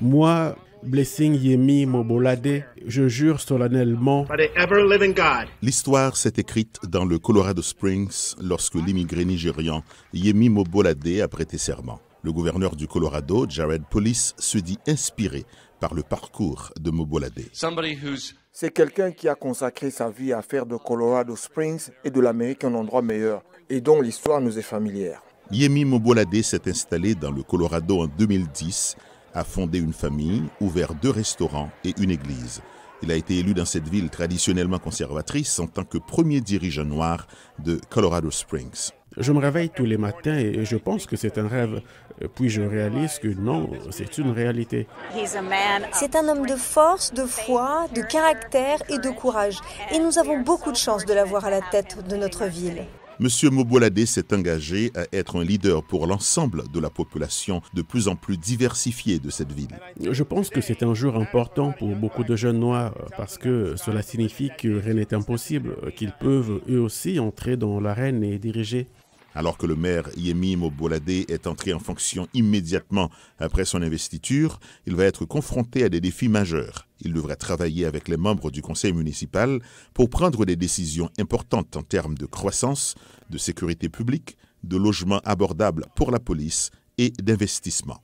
moi, Blessing Yemi Mobolade, je jure solennellement. L'histoire s'est écrite dans le Colorado Springs lorsque l'immigré nigérian Yemi Mobolade a prêté serment. Le gouverneur du Colorado, Jared Polis, se dit inspiré par le parcours de Mobolade. C'est quelqu'un qui a consacré sa vie à faire de Colorado Springs et de l'Amérique un endroit meilleur et dont l'histoire nous est familière. Yemi Mobolade s'est installé dans le Colorado en 2010, a fondé une famille, ouvert deux restaurants et une église. Il a été élu dans cette ville traditionnellement conservatrice en tant que premier dirigeant noir de Colorado Springs. Je me réveille tous les matins et je pense que c'est un rêve. Puis je réalise que non, c'est une réalité. C'est un homme de force, de foi, de caractère et de courage. Et nous avons beaucoup de chance de l'avoir à la tête de notre ville. M. Mobolade s'est engagé à être un leader pour l'ensemble de la population de plus en plus diversifiée de cette ville. Je pense que c'est un jour important pour beaucoup de jeunes noirs parce que cela signifie que rien n'est impossible, qu'ils peuvent eux aussi entrer dans l'arène et diriger. Alors que le maire Yemi Mobolade est entré en fonction immédiatement après son investiture, il va être confronté à des défis majeurs. Il devra travailler avec les membres du conseil municipal pour prendre des décisions importantes en termes de croissance, de sécurité publique, de logements abordables pour la police et d'investissement.